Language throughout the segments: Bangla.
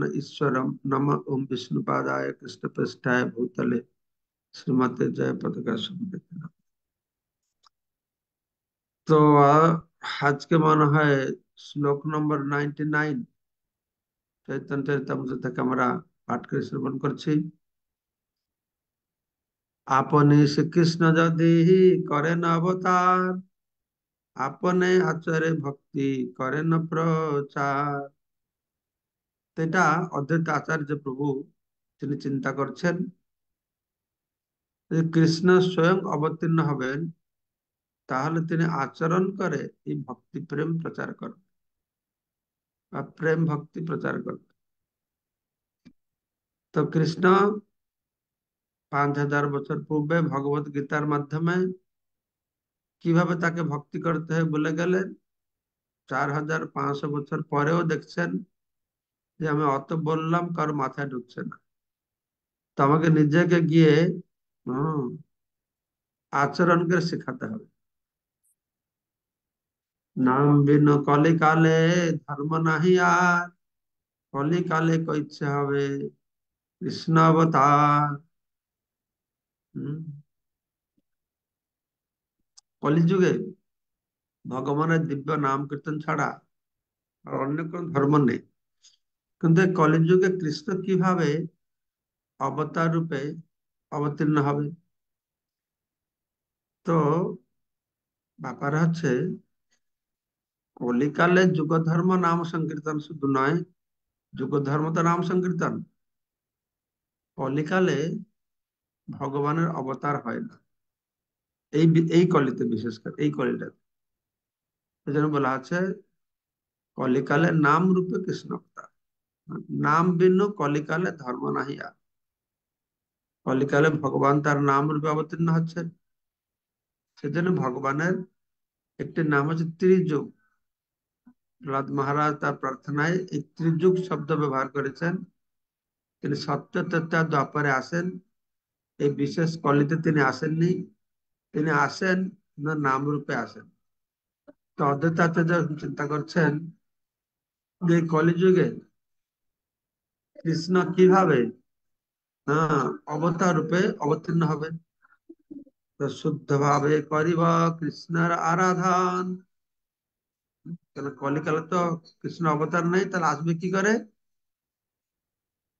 न ईश्वरम नम ओम विष्णुपादाय कृष्ण पृष्ठाय भूतले श्रीमते जय पताका তো আজকে মনে হয় শ্লোক number ninety nine Chaitanya Charitamrita থেকে আমরা পাঠ করে শ্রবণ করছি আপনি শ্রীকৃষ্ণ যদি করেন অবতার আপনি আচরে ভক্তি করেন প্রচার তো এটা অদ্বৈত আচার্য প্রভু তিনি চিন্তা করছেন যদি কৃষ্ণ স্বয়ং অবতীর্ণ হবেন তাহলে তিনি আচরণ করে এই ভক্তি প্রেম প্রচার করবে বা প্রেম ভক্তি প্রচার করবে তো কৃষ্ণ পাঁচ হাজার বছর পূর্বে ভগবত গীতার মাধ্যমে কিভাবে তাকে ভক্তি করতে হয় বলে গেলেন চার হাজার পাঁচশো বছর পরেও দেখছেন যে আমি অত বললাম কারো মাথায় ঢুকছে না তো আমাকে নিজেকে গিয়ে হম আচরণ করে শেখাতে হবে নাম বিন কলিকালে ধর্ম নাহি আর কলিকালে কইছে হবে কৃষ্ণ অবতার কলিযুগে ভগবানের দিব্য নাম কীর্তন ছাড়া আর অন্য কোন ধর্ম নেই কিন্তু কলের যুগে কৃষ্ণ কিভাবে অবতার রূপে অবতীর্ণ হবে তো ব্যাপার হচ্ছে কলিকালে যুগ ধর্ম নাম সংকীর্তন শুধু নয় যুগ ধর্ম তো নাম সংকীর্তন কলিকালে ভগবানের অবতার হয় না এই এই কলিতে বিশেষ করে এই কলিটাতে এই জন্য বলা আছে কলিকালে নাম রূপে কৃষ্ণ অবতার নাম ভিন্ন কলিকালে ধর্ম নাহি কলিকালে ভগবান তার নাম রূপে অবতীর্ণ হচ্ছেন সেজন্য ভগবানের একটি নাম হচ্ছে ত্রিযুগ প্রহ্লাদ মহারাজ তার প্রার্থনায় এই ত্রিযুগ শব্দ ব্যবহার করেছেন তিনি সত্য তথা দ্বাপরে আসেন এই বিশেষ কলিতে তিনি আসেননি তিনি আসেন না নাম রূপে আসেন তো অদ্বৈত চিন্তা করছেন যে কলিযুগে কৃষ্ণ কিভাবে হ্যাঁ অবতার রূপে অবতীর্ণ হবে শুদ্ধ ভাবে করিব কৃষ্ণের আরাধন কেন কলিকালে তো কৃষ্ণ অবতার নেই তাহলে আসবে কি করে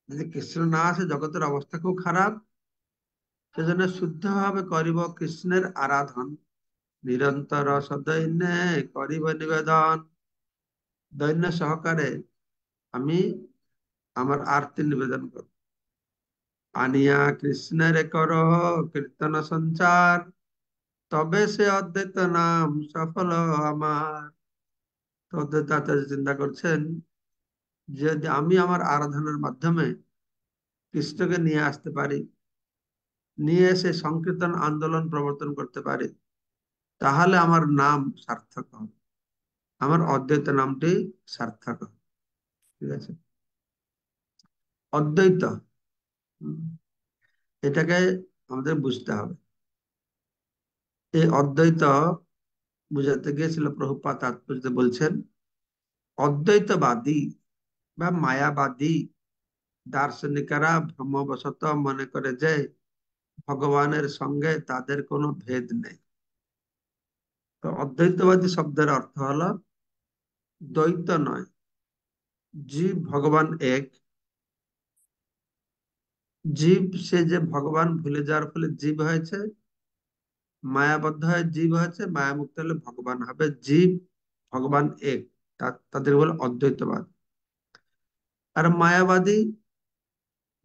যদি কৃষ্ণ না আসে জগতের অবস্থা খুব খারাপ সেজন্য শুদ্ধ ভাবে করিব কৃষ্ণের আরাধন নিরন্তর সদৈন্যে করিব নিবেদন দৈন্য সহকারে আমি আমার আরতি নিবেদন কর আনিয়া কৃষ্ণের কর কীর্তন সঞ্চার তবে সে অদ্বৈত নাম সফল আমার অদ্বৈত আচার্য চিন্তা করছেন যে আমি আমার আরাধনার মাধ্যমে কৃষ্ণকে নিয়ে আসতে পারি নিয়ে এসে সংকীর্তন আন্দোলন প্রবর্তন করতে পারি তাহলে আমার নাম সার্থক হবে আমার অদ্বৈত নামটি সার্থক হবে ঠিক আছে অদ্বৈত এটাকে আমাদের বুঝতে হবে এই অদ্বৈত বুঝাতে গিয়েছিল প্রভুপা তাৎপর্যতে বলছেন অদ্বৈতবাদী বা মায়াবাদী দার্শনিকারা ভ্রমবশত মনে করে যে ভগবানের সঙ্গে তাদের কোনো ভেদ নেই তো অদ্বৈতবাদী শব্দের অর্থ হলো দ্বৈত নয় জীব ভগবান এক জীব সে যে ভগবান ভুলে যাওয়ার ফলে জীব হয়েছে মায়াবদ্ধ হয়ে জীব হয়েছে মায়ামুক্ত হলে ভগবান হবে জীব ভগবান এক তাদের বলে অদ্বৈতবাদ আর মায়াবাদী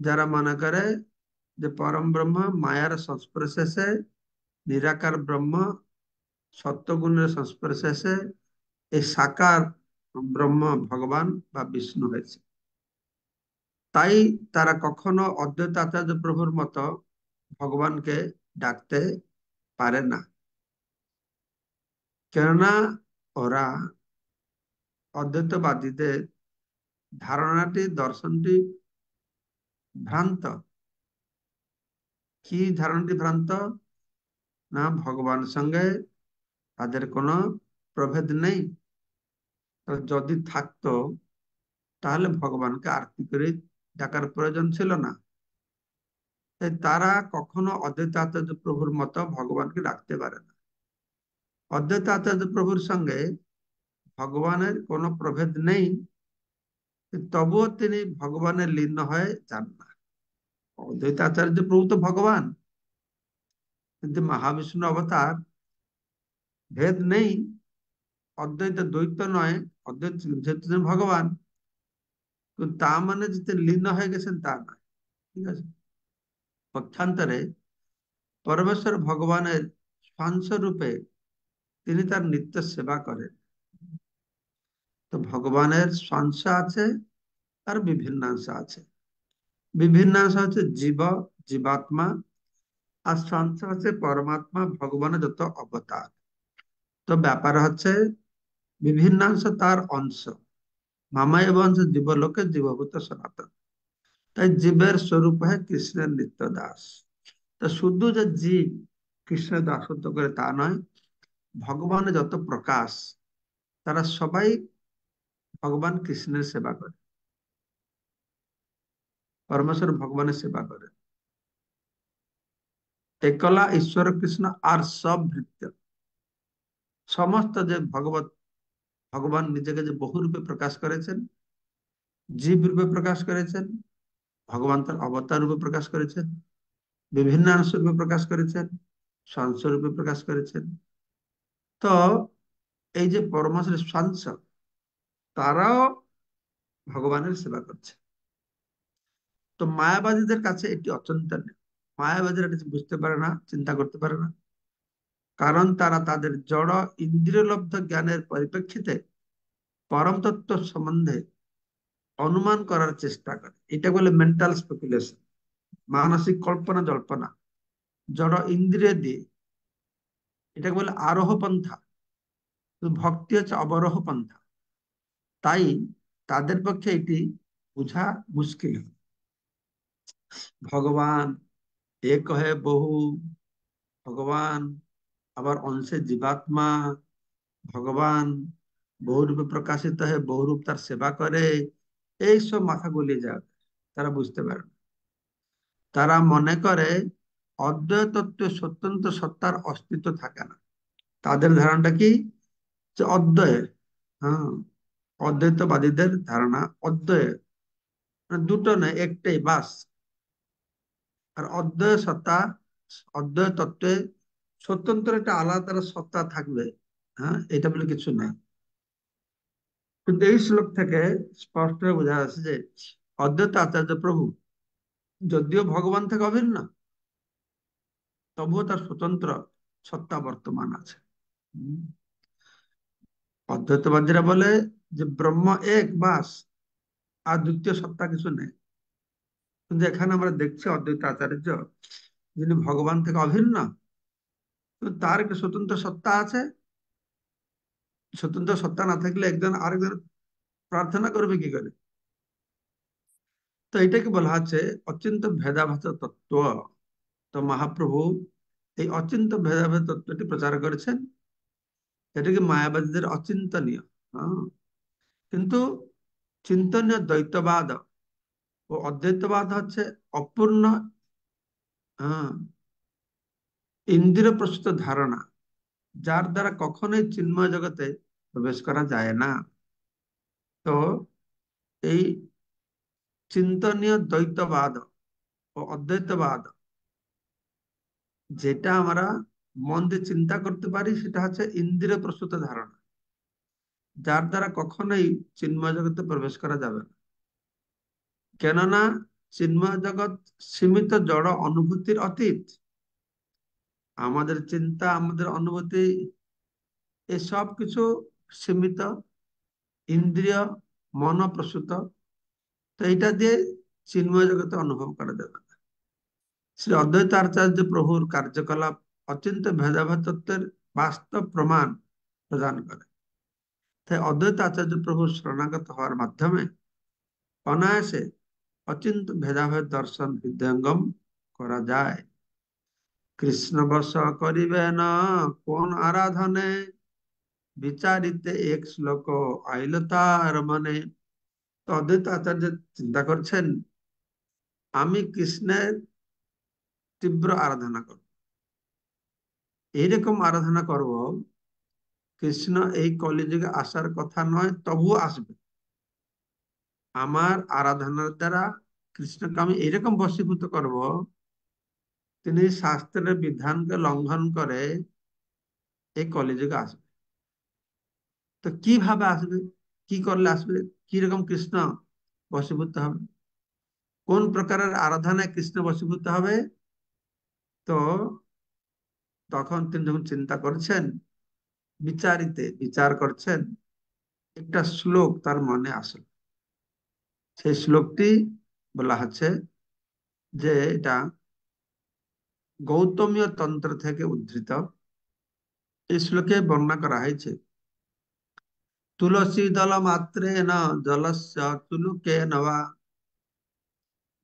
যারা মনে করে যে পরম ব্রহ্ম মায়ার সংস্পর্শ এসে নিরাকার ব্রহ্ম সত্যগুণের সংস্পর্শ এসে এই সাকার ব্রহ্ম ভগবান বা বিষ্ণু হয়েছে তাই তারা কখনো অদ্বৈত আচার্য প্রভুর মতো ভগবানকে ডাকতে পারে না কেননা ওরা অদ্বৈতবাদীদের ধারণাটি দর্শনটি ভ্রান্ত কি ধারণাটি ভ্রান্ত না ভগবান সঙ্গে তাদের কোনো প্রভেদ নেই যদি থাকতো তাহলে ভগবানকে আরতি করে ডাকার প্রয়োজন ছিল না তাই তারা কখনো অদ্বৈত আচার্য প্রভুর মতো ভগবানকে ডাকতে পারে না অদ্বৈত আচার্য প্রভুর সঙ্গে ভগবানের কোনো প্রভেদ নেই তবুও তিনি ভগবানের লীন হয়ে যান না অদ্বৈত আচার্য প্রভু তো ভগবান কিন্তু মহাবিষ্ণু অবতার ভেদ নেই অদ্বৈত দ্বৈত নয় অদ্বৈত ভগবান তা মানে যে লীন হয়ে গেছেন তা নয় ঠিক আছে পক্ষান্তরে পরমেশ্বর ভগবানের স্বংস রূপে তিনি তার নিত্য সেবা করেন তো ভগবানের স্বংস আছে আর বিভিন্নাংশ আছে বিভিন্নাংশ হচ্ছে জীব জীবাত্মা আর স্বংস হচ্ছে পরমাত্মা ভগবানের যত অবতার তো ব্যাপার হচ্ছে বিভিন্নাংশ তার অংশ মামাই বংশ লোক জীবভূত সনাতন তাই জীবের স্বরূপ হয় কৃষ্ণের নিত্য দাস তা শুধু যে জীব কৃষ্ণ দাসত্ব করে তা নয় ভগবান যত প্রকাশ তারা সবাই ভগবান কৃষ্ণের সেবা করে পরমেশ্বর ভগবানের সেবা করে একলা ঈশ্বর কৃষ্ণ আর সব ভৃত্য সমস্ত যে ভগবত ভগবান নিজেকে যে বহুরূপে প্রকাশ করেছেন জীব রূপে প্রকাশ করেছেন ভগবান তার অবতার রূপে প্রকাশ করেছেন বিভিন্ন রূপে প্রকাশ করেছেন সংস রূপে প্রকাশ করেছেন তো এই যে পরমাশের সংস তারাও ভগবানের সেবা করছে তো মায়াবাদীদের কাছে এটি অচিন্তনীয় মায়াবাদীরা কিছু বুঝতে পারে না চিন্তা করতে পারে না কারণ তারা তাদের জড় ইন্দ্রিয়লব্ধ জ্ঞানের পরিপ্রেক্ষিতে পরম তত্ত্ব সম্বন্ধে অনুমান করার চেষ্টা করে এটা বলে মেন্টাল স্পেকুলেশন মানসিক কল্পনা জল্পনা জড় ইন্দ্রিয় দিয়ে এটাকে বলে আরোহ পন্থা ভক্তি হচ্ছে অবরোহ পন্থা তাই তাদের পক্ষে এটি বুঝা মুশকিল ভগবান এক হে বহু ভগবান আবার অংশে জীবাত্মা ভগবান বহুরূপে প্রকাশিত হয়ে বহুরূপ তার সেবা করে এই সব মাথা গুলি যাবে তারা বুঝতে পারে না তারা মনে করে অদ্বৈতত্ব স্বতন্ত্র সত্তার অস্তিত্ব থাকে না তাদের ধারণাটা কি যে অদ্বয় হ্যাঁ অদ্বৈতবাদীদের ধারণা অদ্বয় মানে দুটো নয় একটাই বাস আর অদ্বয় সত্তা অদ্বয় তত্ত্বে স্বতন্ত্র একটা আলাদা সত্তা থাকবে হ্যাঁ এটা বলে কিছু না কিন্তু এই শ্লোক থেকে স্পষ্ট বোঝা যাচ্ছে যে অদ্বৈত আচার্য প্রভু যদিও ভগবান থেকে অভিন্ন তবুও তার স্বতন্ত্র সত্তা বর্তমান আছে অদ্বৈতবাদীরা বলে যে ব্রহ্ম এক বাস আর দ্বিতীয় সত্তা কিছু নেই কিন্তু এখানে আমরা দেখছি অদ্বৈত আচার্য যিনি ভগবান থেকে অভিন্ন তার একটা স্বতন্ত্র সত্তা আছে স্বতন্ত্র সত্তা না থাকলে একজন আরেকজন প্রার্থনা করবে কি করে তো এটাকে বলা হচ্ছে অচিন্ত ভেদাভেদ তত্ত্ব তো মহাপ্রভু এই অচিন্ত ভেদাভেদ তত্ত্বটি প্রচার করেছেন এটাকে মায়াবাদীদের অচিন্তনীয় হ্যাঁ। কিন্তু চিন্তনীয় দ্বৈতবাদ ও অদ্বৈতবাদ হচ্ছে অপূর্ণ হ্যাঁ ইন্দ্রিয় প্রসূত ধারণা যার দ্বারা কখনোই চিন্ময় জগতে প্রবেশ করা যায় না তো এই চিন্তনীয় দ্বৈতবাদ ও অদ্বৈতবাদ যেটা আমরা মন দিয়ে চিন্তা করতে পারি সেটা হচ্ছে ইন্দ্রিয় প্রসূত ধারণা যার দ্বারা কখনোই চিন্ময় জগতে প্রবেশ করা যাবে না কেননা চিন্ময় জগৎ সীমিত জড় অনুভূতির অতীত আমাদের চিন্তা আমাদের অনুভূতি এসব কিছু সীমিত ইন্দ্রিয় মন প্রসূত তো এইটা দিয়ে চিন্ময় জগতে অনুভব করা যাবে না শ্রী অদ্বৈত আচার্য প্রভুর কার্যকলাপ অচিন্ত ভেদাভেদ তত্ত্বের বাস্তব প্রমাণ প্রদান করে তাই অদ্বৈত আচার্য প্রভুর শরণাগত হওয়ার মাধ্যমে অনায়াসে অচিন্ত ভেদাভেদ দর্শন হৃদয়ঙ্গম করা যায় কৃষ্ণ বস করিবে না কোন আরাধনে বিচারিতে এক শ্লোক আইল তার মানে অদ্বৈত আচার্য চিন্তা করছেন আমি কৃষ্ণের তীব্র আরাধনা করব এইরকম আরাধনা করব কৃষ্ণ এই কলিযুগে আসার কথা নয় তবুও আসবে আমার আরাধনার দ্বারা কৃষ্ণকে আমি এরকম বসীভূত করব তিনি শাস্ত্রের বিধানকে লঙ্ঘন করে এই কলিযুগে আসবে তো কিভাবে আসবে কি করলে আসবে কিরকম কৃষ্ণ বসীভূত হবে কোন প্রকারের আরাধনায় কৃষ্ণ বসীভূত হবে তো তখন তিনি যখন চিন্তা করছেন বিচারিতে বিচার করছেন একটা শ্লোক তার মনে আসল সেই শ্লোকটি বলা হচ্ছে যে এটা গৌতমীয় তন্ত্র থেকে উদ্ধৃত এই শ্লোকে বর্ণনা করা হয়েছে তুলসী দল মাত্রে না জলস্য তুলুকে নবা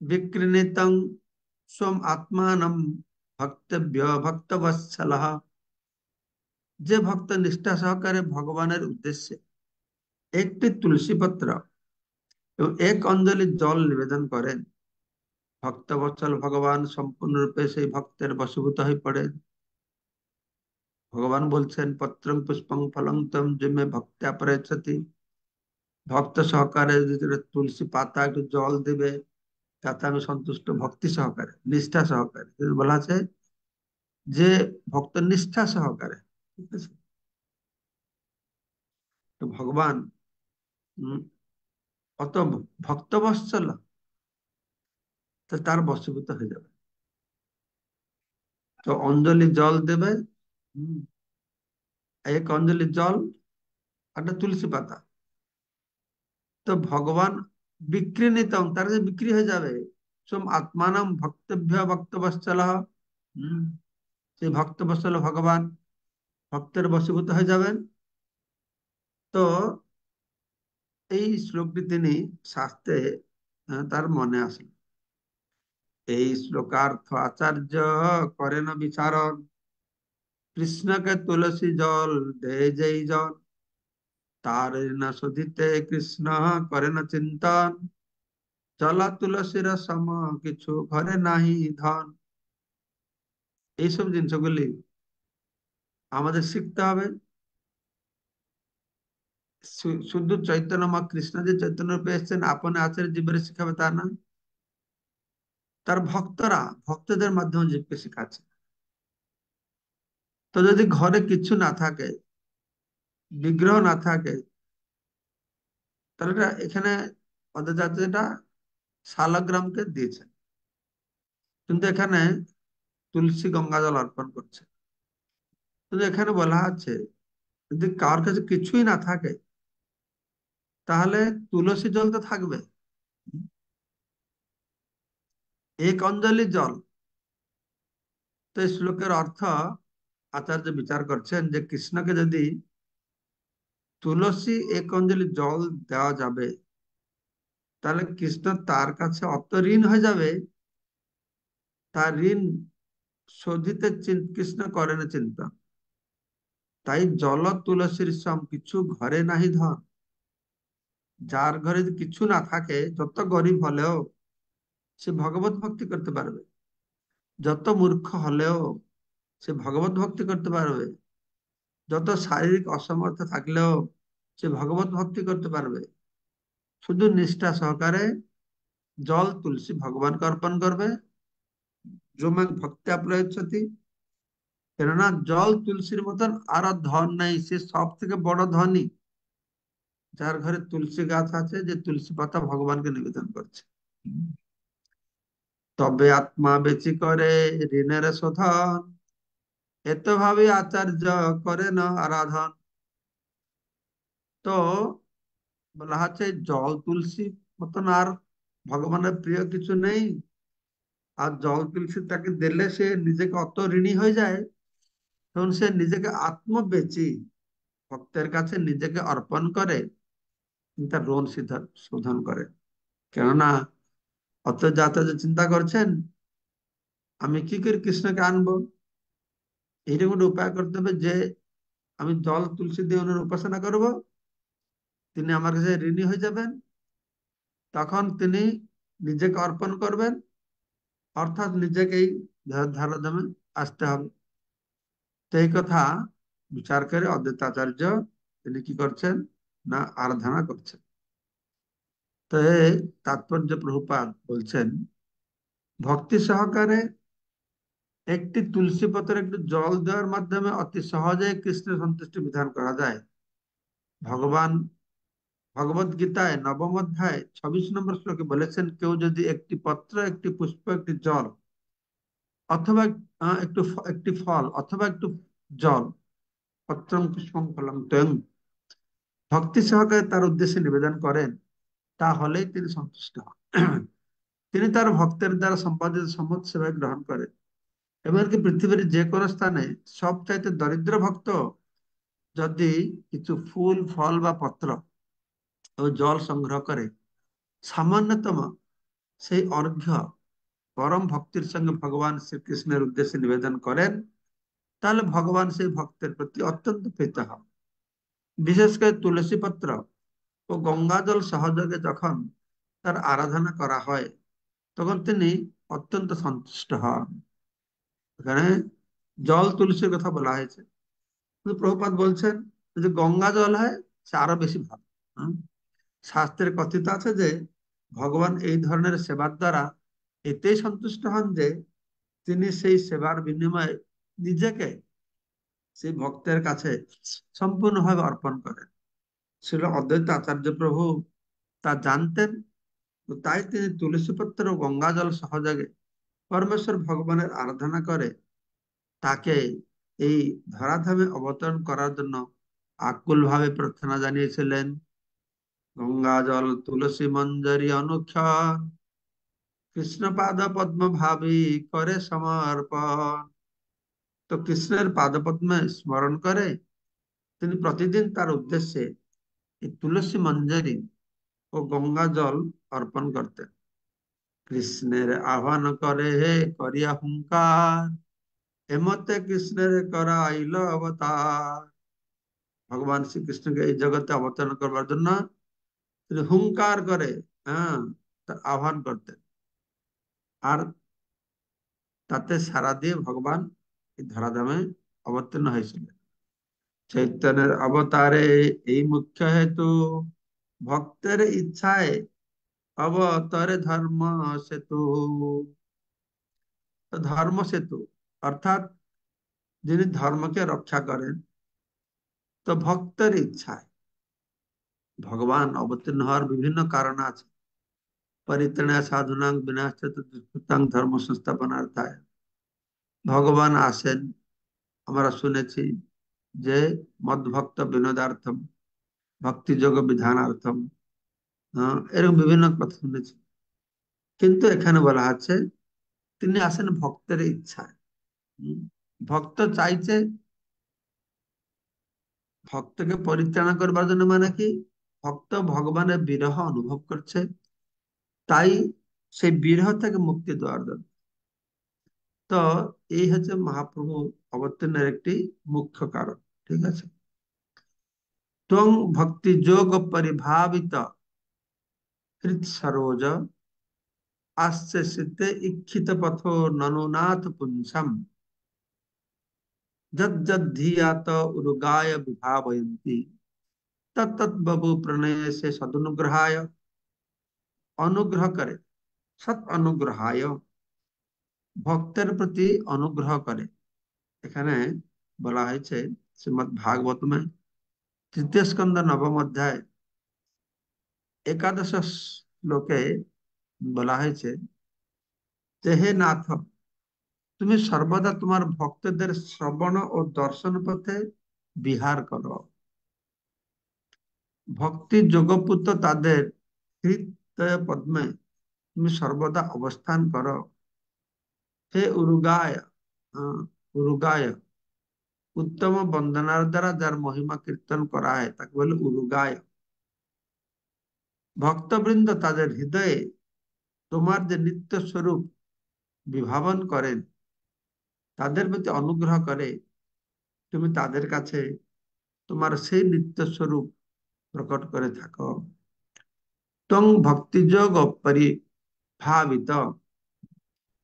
বিকৃণিতং স্বম আত্মানম ভক্তব্য ভক্তবৎসল যে ভক্ত নিষ্ঠা সহকারে ভগবানের উদ্দেশ্যে একটি তুলসী পত্র এবং এক অঞ্জলি জল নিবেদন করেন ভক্তবৎসল ভগবান সম্পূর্ণরূপে সেই ভক্তের বশভূত হয়ে পড়ে ভগবান বলছেন পত্রং পুষ্পং ফলং তম জিমে ভক্তা পরেছতি ভক্ত সহকারে তুলসী পাতা একটু জল দেবে তাতে আমি সন্তুষ্ট ভক্তি সহকারে নিষ্ঠা সহকারে বলা আছে যে ভক্ত নিষ্ঠা সহকারে ঠিক আছে তো ভগবান অত ভক্তবৎসল তো তার বশীভূত হয়ে যাবে তো অঞ্জলি জল দেবে এক অঞ্জলি জল একটা তুলসী পাতা তো ভগবান বিক্রি বিক্রিনীতম তার কাছে বিক্রি হয়ে যাবে সোম আত্মানাম ভক্তভ্য ভক্তবৎসল হম সেই ভক্তবৎসল ভগবান ভক্তের বশীভূত হয়ে যাবেন তো এই শ্লোকটি তিনি শাস্তে তার মনে আসলো এই শ্লোকার্থ আচার্য করেন বিচারণ কৃষ্ণকে তুলসী জল দে যেই জল তার না শোধিতে কৃষ্ণ করেন চিন্তন চলা তুলসীর সম কিছু ঘরে নাহি ধন এইসব জিনিসগুলি আমাদের শিখতে হবে শুধু চৈতন্য মা কৃষ্ণ যে চৈতন্য রূপে এসছেন আপনি আচার্য জীবনে শিখাবে তা না তার ভক্তরা ভক্তদের মাধ্যমে জীবকে শেখাচ্ছে তো যদি ঘরে কিছু না থাকে বিগ্রহ না থাকে তাহলে এখানে পদযাত্রীটা শালগ্রামকে দিয়েছে কিন্তু এখানে তুলসী গঙ্গা জল অর্পণ করছে কিন্তু এখানে বলা আছে যদি কারোর কাছে কিছুই না থাকে তাহলে তুলসী জল তো থাকবে এক অঞ্জলি জল তো এই শ্লোকের অর্থ আচার্য বিচার করছেন যে কৃষ্ণকে যদি তুলসী এক অঞ্জলি জল দেওয়া যাবে তাহলে কৃষ্ণ তার কাছে অত ঋণ হয়ে যাবে তার ঋণ শোধিতে কৃষ্ণ করে না চিন্তা তাই জল তুলসীর সম কিছু ঘরে নাহি ধন যার ঘরে কিছু না থাকে যত গরিব হলেও সে ভগবত ভক্তি করতে পারবে যত মূর্খ হলেও সে ভগবত ভক্তি করতে পারবে যত শারীরিক অসমর্থ থাকলেও সে ভগবত ভক্তি করতে পারবে শুধু নিষ্ঠা সহকারে জল তুলসী ভগবানকে অর্পণ করবে যোমান ভক্তি প্রয়োগছতি কেননা জল তুলসীর মতন আর ধন নাই সে সব থেকে বড় ধনী যার ঘরে তুলসী গাছ আছে যে তুলসী পাতা ভগবানকে নিবেদন করছে তবে আত্মা বেচি করে ঋণের শোধন এত ভাবে আচার্য করে না আরাধন তো বলা হচ্ছে জল তুলসী মতন আর ভগবানের প্রিয় কিছু নেই আর জল তুলসী তাকে দিলে সে নিজেকে অত ঋণী হয়ে যায় তখন সে নিজেকে বেচি ভক্তের কাছে নিজেকে অর্পণ করে তার ঋণ শোধন করে কেননা অথচ যে চিন্তা করছেন আমি কি করে কৃষ্ণকে আনবো এইটা কোনো উপায় করতে হবে যে আমি জল তুলসী দিয়ে ওনার উপাসনা করব তিনি আমার কাছে ঋণী হয়ে যাবেন তখন তিনি নিজেকে অর্পণ করবেন অর্থাৎ নিজেকেই ধারাধামে আসতে হবে সেই কথা বিচার করে অদ্বৈতাচার্য তিনি কি করছেন না আরাধনা করছেন তাৎপর্য প্রভুপাত বলছেন ভক্তি সহকারে একটি তুলসী পথের একটু জল দেওয়ার মাধ্যমে অতি সহজে কৃষ্ণের সন্তুষ্টি বিধান করা যায় ভগবান ভগবত গীতায় নবম অধ্যায় ছবিশ নম্বর শ্লোকে বলেছেন কেউ যদি একটি পত্র একটি পুষ্প একটি জল অথবা একটু একটি ফল অথবা একটু জল পত্রম পুষ্পম ফলম তয়ং ভক্তি সহকারে তার উদ্দেশ্যে নিবেদন করেন তাহলেই তিনি সন্তুষ্ট হন তিনি তার ভক্তের দ্বারা সম্পাদিত সমত সেবা গ্রহণ করেন এমনকি পৃথিবীর যে কোনো স্থানে সব চাইতে দরিদ্র ভক্ত যদি কিছু ফুল ফল বা পত্র ও জল সংগ্রহ করে সামান্যতম সেই অর্ঘ্য পরম ভক্তির সঙ্গে ভগবান শ্রীকৃষ্ণের উদ্দেশ্যে নিবেদন করেন তাহলে ভগবান সেই ভক্তের প্রতি অত্যন্ত প্রীত হন বিশেষ করে তুলসী পত্র ও গঙ্গাজল সহযোগে যখন তার আরাধনা করা হয় তখন তিনি অত্যন্ত সন্তুষ্ট হন এখানে জল তুলসীর কথা বলা হয়েছে প্রভুপাত বলছেন যে গঙ্গা জল হয় সে আরো বেশি ভালো শাস্ত্রের কথিত আছে যে ভগবান এই ধরনের সেবার দ্বারা এতেই সন্তুষ্ট হন যে তিনি সেই সেবার বিনিময়ে নিজেকে সেই ভক্তের কাছে সম্পূর্ণভাবে অর্পণ করেন ছিল অদ্বৈত আচার্য প্রভু তা জানতেন তাই তিনি তুলসীপত্র ও গঙ্গা জল সহযোগে পরমেশ্বর ভগবানের আরাধনা করে তাকে এই ধরাধামে অবতরণ করার জন্য আকুল ভাবে প্রার্থনা জানিয়েছিলেন গঙ্গা জল তুলসী মঞ্জরি অনুক্ষণ কৃষ্ণপাদ পদ্ম ভাবি করে সমর্পণ তো কৃষ্ণের পাদপদ্মে স্মরণ করে তিনি প্রতিদিন তার উদ্দেশ্যে তুলসী মঞ্জারি ও গঙ্গা জল অর্পণ करते কৃষ্ণের আহ্বান করে হে করিয়া হুঙ্কার এমতে কৃষ্ণের করাইল অবতার ভগবান শ্রীকৃষ্ণকে এই জগতে অবতরণ করবার জন্য তিনি হুঙ্কার করে হ্যাঁ আহ্বান করতেন আর তাতে সারা দিয়ে ভগবান এই ধরাধামে অবতীর্ণ হয়েছিলেন চৈতন্যের অবতারে এই মুখ্য হেতু ভক্তের ইচ্ছায় অবতরে ধর্ম সেতু ধর্ম সেতু অর্থাৎ যিনি ধর্মকে রক্ষা করেন তো ভক্তের ইচ্ছায় ভগবান অবতীর্ণ হওয়ার বিভিন্ন কারণ আছে পরিত্রাণা সাধনাং বিনাশ্চাং ধর্ম সংস্থাপনার্থায় ভগবান আসেন আমরা শুনেছি যে মদভক্ত বিনোদার্থম ভক্তিযোগ বিধানার্থম হ্যাঁ, এরকম বিভিন্ন কথা শুনেছি কিন্তু এখানে বলা আছে তিনি আসেন ভক্তের ইচ্ছায় ভক্ত চাইছে ভক্তকে পরিত্রাণ করবার জন্য মানে কি ভক্ত ভগবানের বিরহ অনুভব করছে তাই সেই বিরহ থেকে মুক্তি দেওয়ার জন্য तो ये महाप्रभु अवतीर्ण एक मुख्य कारण ठीक है तुम भक्ति जोग परिभावित हृत सरोज आश्चित इक्षित पथो ननुनाथ पुंसम जद जद धीया तो उगाय विभावती तत्त बबू प्रणय से सदनुग्रहाय अनुग्रह करे सत अनुग्रहाय ভক্তের প্রতি অনুগ্রহ করে এখানে বলা হয়েছে শ্রীমদ ভাগবতমে তৃতীয় স্কন্দ নবম অধ্যায় একাদশ শ্লোকে বলা হয়েছে যে হে নাথ তুমি সর্বদা তোমার ভক্তদের শ্রবণ ও দর্শন পথে বিহার করো ভক্তি যোগপুত্র তাদের হৃদয় পদ্মে তুমি সর্বদা অবস্থান করো হে উরুগায় উরুগায়া উত্তম বন্দনার দ্বারা যার মহিমা কীর্তন করা হয় তাকে বলে উরুগায় ভক্তবৃন্দ তাদের হৃদয়ে তোমার যে নিত্য স্বরূপ বিভাবন করেন তাদের প্রতি অনুগ্রহ করে তুমি তাদের কাছে তোমার সেই নিত্য স্বরূপ প্রকট করে থাকো তং ভক্তিযোগ পরিভাবিত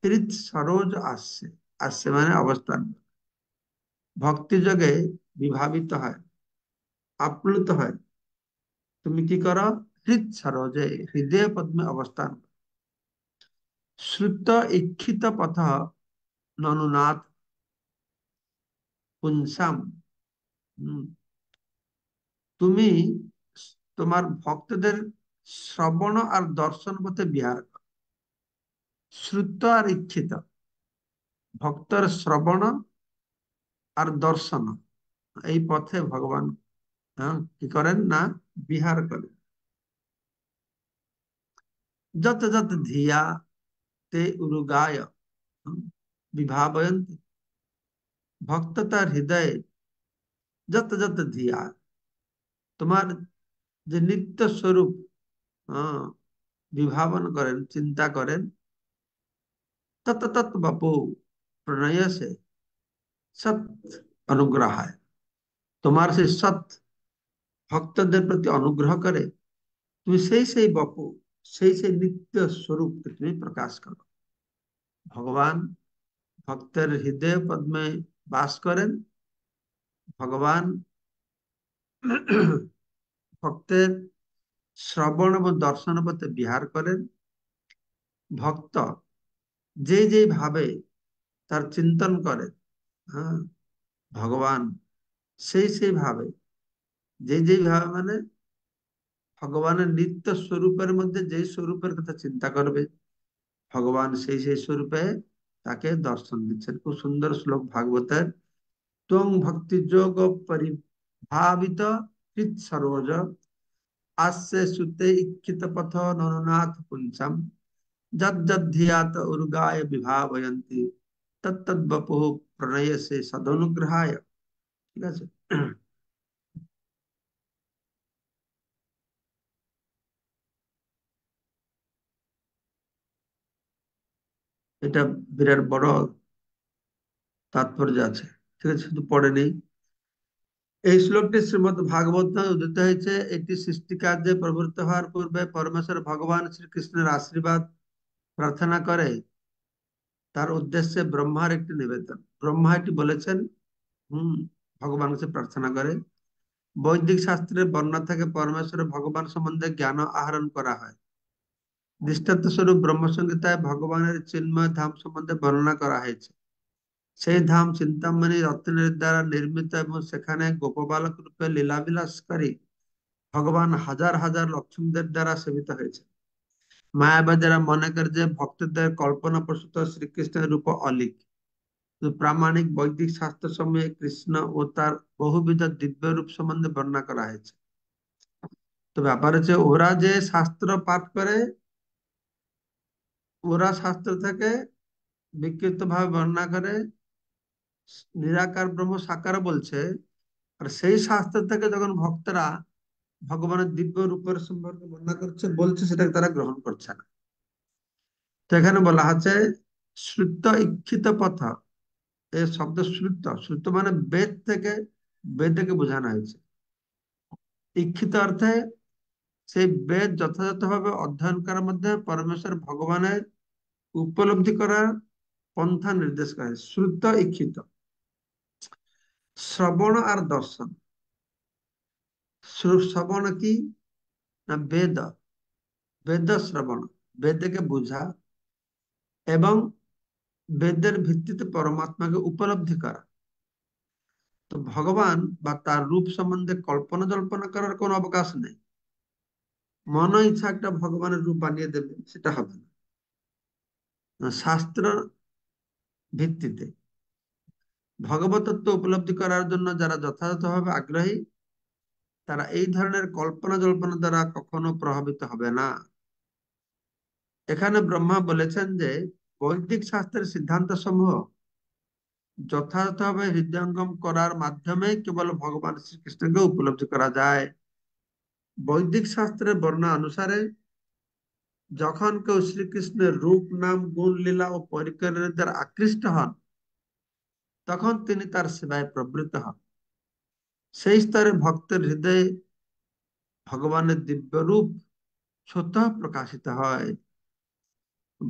কৃত সরোজ আসছে আসছে মানে অবস্থান ভক্তি যোগে বিভাবিত হয় আপ্লুত হয় তুমি কি কর হৃদ সরোজে হৃদয় পদ্মে অবস্থান শ্রুত ইক্ষিত পথ ননুনাথ পুনসাম তুমি তোমার ভক্তদের শ্রবণ আর দর্শন পথে বিহার কর শ্রুত আর ইচ্ছিত ভক্তর শ্রবণ আর দর্শন এই পথে ভগবান কি করেন না বিহার করেন যত যত ধিয়া তে উরুগায় বিভাবয়ন্ত ভক্ত তার হৃদয়ে যত যত ধিয়া তোমার যে নিত্য স্বরূপ বিভাবন করেন চিন্তা করেন तत्त तत बपो प्रणय से सत अनुग्रह है तुम्हारे से सत भक्त प्रति अनुग्रह करे तुम्हें सही सही बपो सही से नित्य स्वरूप तुम्हें प्रकाश करो भगवान भक्तर हृदय पद में बास करें भगवान भक्त श्रवण व दर्शन পথে विहार करें भक्त যে যে ভাবে তার চিন্তন করে হ্যাঁ ভগবান সেই সেই ভাবে যে যেই ভাবে মানে ভগবানের নিত্য স্বরূপের মধ্যে যে স্বরূপের কথা চিন্তা করবে ভগবান সেই সেই স্বরূপে তাকে দর্শন দিচ্ছেন খুব সুন্দর শ্লোক ভাগবতের তং ভক্তি যোগ পরিভাবিত কৃত সরোজ আসছে সুতে ইক্ষিত পথ নরনাথ পুঞ্চম जद्धियात उर्गाय विभावयन्ति তদ্বপো প্রণয় সে সদনুগ্রহায় ঠিক আছে এটা বিরাট বড় তাৎপর্য আছে ঠিক আছে শুধু পড়ে নেই এই শ্লোকটি শ্রীমদ ভাগবত উদিত হয়েছে এটি সৃষ্টি কার্যে প্রবৃত্ত হওয়ার পূর্বে পরমেশ্বর ভগবান শ্রীকৃষ্ণের আশীর্বাদ প্রার্থনা করে তার উদ্দেশ্যে ব্রহ্মার একটি নিবেদন ব্রহ্মা এটি বলেছেন হম ভগবান কাছে প্রার্থনা করে বৈদিক শাস্ত্রে বর্ণনা থেকে পরমেশ্বর ভগবান সম্বন্ধে জ্ঞান আহরণ করা হয় দৃষ্টান্ত স্বরূপ ব্রহ্মসংহিতায় ভগবানের চিন্ময় ধাম সম্বন্ধে বর্ণনা করা হয়েছে সেই ধাম চিন্তামণি রত্নের দ্বারা নির্মিত এবং সেখানে গোপবালক রূপে লীলাবিলাস করে ভগবান হাজার হাজার লক্ষ্মীদের দ্বারা সেবিত হয়েছে মায়াবাদ যারা মনে করে যে ভক্তদের কল্পনা প্রসূত শ্রীকৃষ্ণের রূপ অলিক প্রামাণিক বৈদিক শাস্ত্র সময়ে কৃষ্ণ ও তার বহুবিধ দিব্য রূপ সম্বন্ধে বর্ণনা করা হয়েছে তো ব্যাপার হচ্ছে ওরা যে শাস্ত্র পাঠ করে ওরা শাস্ত্র থেকে বিক্ষিপ্ত ভাবে বর্ণনা করে নিরাকার ব্রহ্ম সাকার বলছে আর সেই শাস্ত্র থেকে যখন ভক্তরা ভগবানের দিব্য রূপের সম্পর্কে বর্ণনা করছে বলছে সেটাকে তারা গ্রহণ করছে না তো এখানে বলা আছে শ্রুত ইক্ষিত পথ এ শব্দ শ্রুত শ্রুত মানে বেদ থেকে বেদকে বোঝানো হয়েছে ইক্ষিত অর্থে সেই বেদ যথাযথভাবে অধ্যয়ন করার মধ্যে পরমেশ্বর ভগবানের উপলব্ধি করার পন্থা নির্দেশ করে শ্রুত ইক্ষিত শ্রবণ আর দর্শন শ্রবণ কি না বেদ বেদ শ্রবণ বেদকে বুঝা এবং বেদের ভিত্তিতে পরমাত্মাকে উপলব্ধি করা তো ভগবান বা তার রূপ সম্বন্ধে কল্পনা জল্পনা করার কোনো অবকাশ নেই মন ইচ্ছা একটা ভগবানের রূপ বানিয়ে দেবে সেটা হবে না শাস্ত্র ভিত্তিতে ভগবতত্ব উপলব্ধি করার জন্য যারা যথাযথভাবে আগ্রহী তারা এই ধরনের কল্পনা জল্পনা দ্বারা কখনো প্রভাবিত হবে না এখানে ব্রহ্মা বলেছেন যে বৈদিক শাস্ত্রের সিদ্ধান্ত সমূহ যথাযথভাবে হৃদয়ঙ্গম করার মাধ্যমে কেবল ভগবান শ্রীকৃষ্ণকে উপলব্ধি করা যায় বৈদিক শাস্ত্রের বর্ণনা অনুসারে যখন কেউ শ্রীকৃষ্ণের রূপ নাম গুণ লীলা ও পরিকরের দ্বারা আকৃষ্ট হন তখন তিনি তার সেবায় প্রবৃত্ত হন সেই স্তরে ভক্তের হৃদয়ে ভগবানের দিব্যরূপ স্বতঃ প্রকাশিত হয়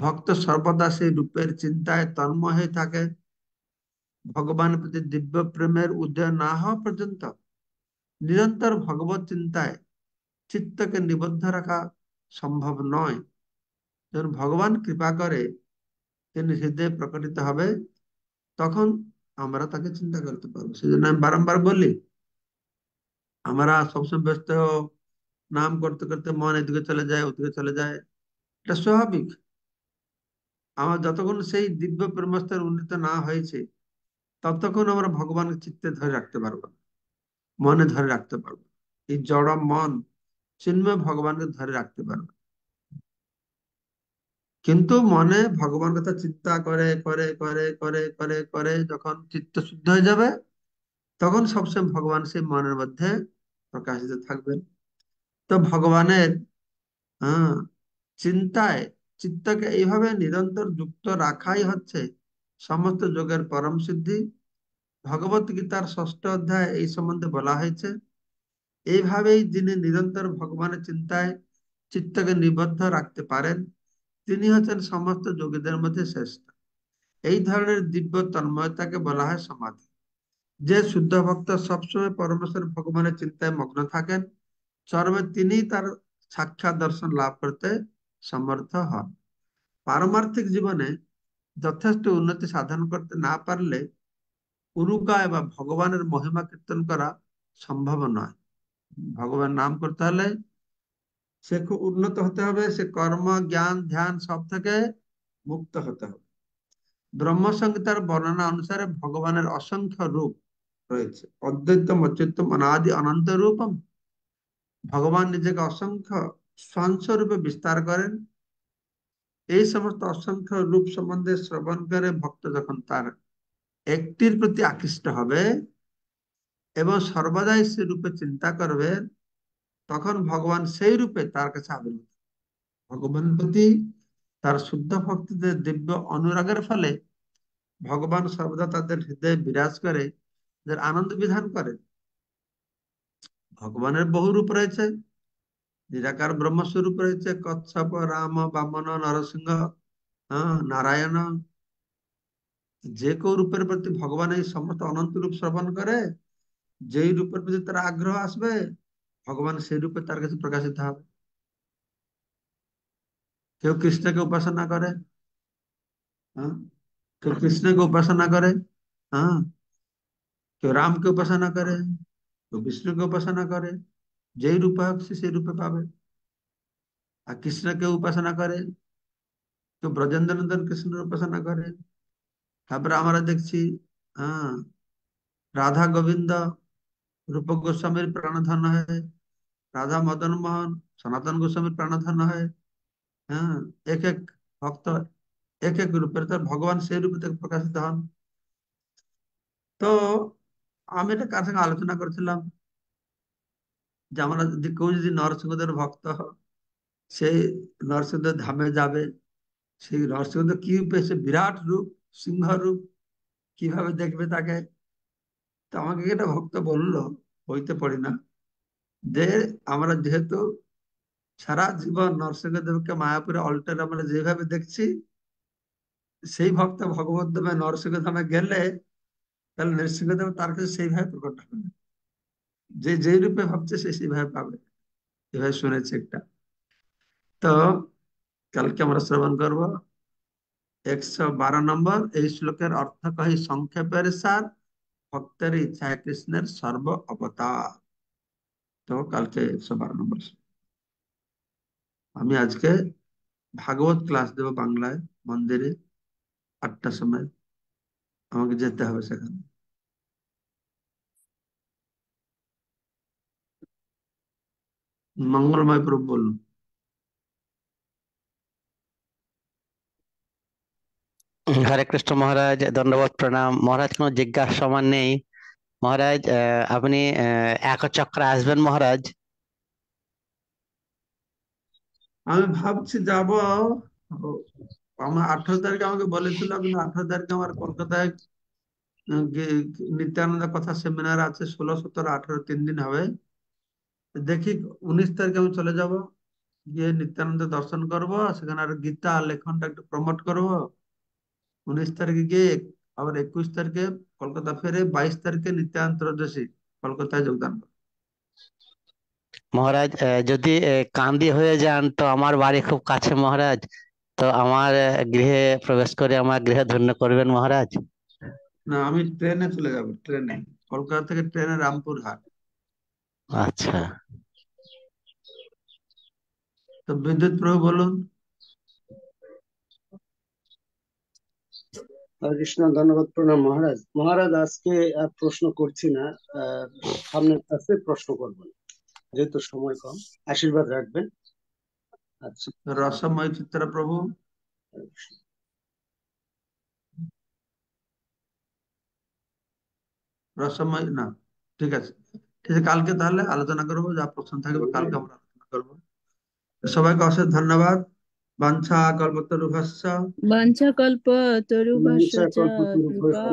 ভক্ত সর্বদা সেই রূপের চিন্তায় তন্ম হয়ে থাকে ভগবানের প্রতি দিব্য প্রেমের উদয় না হওয়া পর্যন্ত নিরন্তর ভগবত চিন্তায় চিত্তকে নিবদ্ধ রাখা সম্ভব নয় যখন ভগবান কৃপা করে তিনি হৃদয়ে প্রকটিত হবে তখন আমরা তাকে চিন্তা করতে পারবো সেজন্য আমি বারম্বার বলি আমরা সবসময় ব্যস্ত নাম করতে করতে মন এদিকে চলে যায় ওদিকে চলে যায় এটা স্বাভাবিক আমার যতক্ষণ সেই দিব্য প্রেমস্তর উন্নীত না হয়েছে ততক্ষণ আমরা ভগবানকে চিত্তে ধরে রাখতে পারবো মনে ধরে রাখতে পারবো এই জড় মন চিন্ময় ভগবানকে ধরে রাখতে পারবে কিন্তু মনে ভগবান কথা চিন্তা করে করে করে করে করে করে যখন চিত্ত শুদ্ধ হয়ে যাবে তখন সবসময় ভগবান সেই মনের মধ্যে প্রকাশিত থাকবেন তো ভগবানের চিন্তায় চিত্তকে এইভাবে নিরন্তর যুক্ত রাখাই হচ্ছে সমস্ত যোগের পরম সিদ্ধি ভগবত গীতার ষষ্ঠ অধ্যায় এই সম্বন্ধে বলা হয়েছে এইভাবেই যিনি নিরন্তর ভগবানের চিন্তায় চিত্তকে নিবদ্ধ রাখতে পারেন তিনি হচ্ছেন সমস্ত যোগীদের মধ্যে শ্রেষ্ঠ এই ধরনের দিব্য তন্ময়তাকে বলা হয় সমাধি যে শুদ্ধ ভক্ত সবসময় পরমেশ্বর ভগবানের চিন্তায় মগ্ন থাকেন চরমে তিনি তার সাক্ষাৎ দর্শন লাভ করতে সমর্থ হন পারমার্থিক জীবনে যথেষ্ট উন্নতি সাধন করতে না পারলে উরুকায় বা ভগবানের মহিমা কীর্তন করা সম্ভব নয় ভগবান নাম করতে হলে সে খুব উন্নত হতে হবে সে কর্ম জ্ঞান ধ্যান সব থেকে মুক্ত হতে হবে ব্রহ্মসংহিতার বর্ণনা অনুসারে ভগবানের অসংখ্য রূপ রয়েছে অদ্বৈতম অচ্যুতম অনাদি অনন্ত রূপম ভগবান নিজেকে অসংখ্য রূপে বিস্তার করেন এই সমস্ত অসংখ্য রূপ সম্বন্ধে শ্রবণ করে ভক্ত যখন তার একটির প্রতি আকৃষ্ট হবে এবং সর্বদাই সে রূপে চিন্তা করবে তখন ভগবান সেই রূপে তার কাছে আবির্ভূত ভগবান প্রতি তার শুদ্ধ ভক্তিদের দিব্য অনুরাগের ফলে ভগবান সর্বদা তাদের হৃদয়ে বিরাজ করে যার আনন্দ বিধান করে ভগবানের বহু রূপ রয়েছে নিরাকার ব্রহ্মস্বরূপ রয়েছে কচ্ছপ রাম বামন নরসিংহ নারায়ণ যে কেউ রূপের প্রতি ভগবান এই সমস্ত অনন্ত রূপ শ্রবণ করে যেই রূপের প্রতি তার আগ্রহ আসবে ভগবান সেই রূপে তার কাছে প্রকাশিত হবে কেউ কৃষ্ণকে উপাসনা করে হ্যাঁ কেউ কৃষ্ণকে উপাসনা করে হ্যাঁ क्यों तो राम की उपासना करे तो विष्णु की उपासना करे जय रूप से रूप पावे आ कृष्ण के उपासना करे तो ब्रजेंद्र नंदन कृष्ण उपासना करे आमर देखी हाँ राधा गोविंद रूप गोस्वामी प्राणधन है राधा मदन मोहन सनातन गोस्वामी प्राणधन है हाँ एक एक भक्त एक एक रूप भगवान से रूप प्रकाशित हन तो আমি এটা কার সঙ্গে আলোচনা করেছিলাম যে আমরা যদি কেউ যদি নরসিংহদের ভক্ত সেই নরসিংহ ধামে যাবে সেই নরসিংহ কি পেয়েছে বিরাট রূপ সিংহ রূপ কিভাবে দেখবে তাকে তো আমাকে এটা ভক্ত বললো হইতে পারি না যে আমরা যেহেতু সারা জীবন নরসিংহদেবকে মায়াপুরে অল্টার আমরা যেভাবে দেখছি সেই ভক্ত ভগবত ধামে নরসিংহ ধামে গেলে তাহলে নৃসিংহদেব দেবে তার কাছে সেইভাবে প্রকট হবে না যে যেই রূপে ভাবছে সে সেইভাবে পাবে এভাবে শুনেছে একটা তো কালকে আমরা শ্রবণ করব একশো বারো নম্বর এই শ্লোকের অর্থ কহি সংক্ষেপের সার ভক্তের ইচ্ছায় কৃষ্ণের সর্ব অবতার তো কালকে একশো বারো নম্বর আমি আজকে ভাগবত ক্লাস দেব বাংলায় মন্দিরে আটটার সময় আমাকে যেতে হবে সেখানে মঙ্গলময় প্রভু বলল হরে কৃষ্ণ মহারাজ দণ্ডবোধ প্রণাম মহারাজ কোনো জিজ্ঞাসা সমান নেই মহারাজ আপনি এক চক্র আসবেন মহারাজ আমি ভাবছি যাব আমার আঠারো তারিখে আমাকে বলেছিল কিন্তু আঠারো তারিখে আমার কলকাতায় নিত্যানন্দ কথা সেমিনার আছে ষোলো সতেরো আঠারো তিন দিন হবে দেখি উনিশ তারিখে আমি চলে যাব গিয়ে নিত্যানন্দ দর্শন করব সেখানে আর গীতা লেখনটা একটু প্রমোট করব উনিশ তারিখে গিয়ে আবার একুশ তারিখে কলকাতা ফেরে বাইশ তারিখে নিত্যানন্দ ত্রয়োদশী কলকাতায় যোগদান করব মহারাজ যদি কান্দি হয়ে যান তো আমার বাড়ি খুব কাছে মহারাজ তো আমার গৃহে প্রবেশ করে আমার গৃহে ধন্য করবেন মহারাজ না আমি ট্রেনে চলে যাব ট্রেনে কলকাতা থেকে ট্রেনে রামপুরহাট আচ্ছা তো বিদ্যুৎ প্রভু বলুন কৃষ্ণ ধন্যবাদ প্রণাম মহারাজ মহারাজ আজকে আর প্রশ্ন করছি না সামনের কাছে প্রশ্ন করবেন যেহেতু সময় কম আশীর্বাদ রাখবেন अच्छा। रसमय चित्र प्रभु रसमय ना ठीक है ठीक है कल के आलोचना करब जहाँ प्रश्न थे कल के आलोचना करब सबा के अशेष धन्यवाद বাঞ্ছা কল্পতরুভাষ্য বাঞ্ছা কল্পতরুভাষ্য চ কৃপা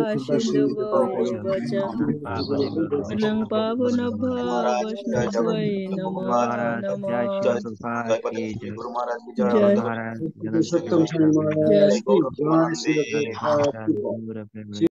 সিন্ধু বচ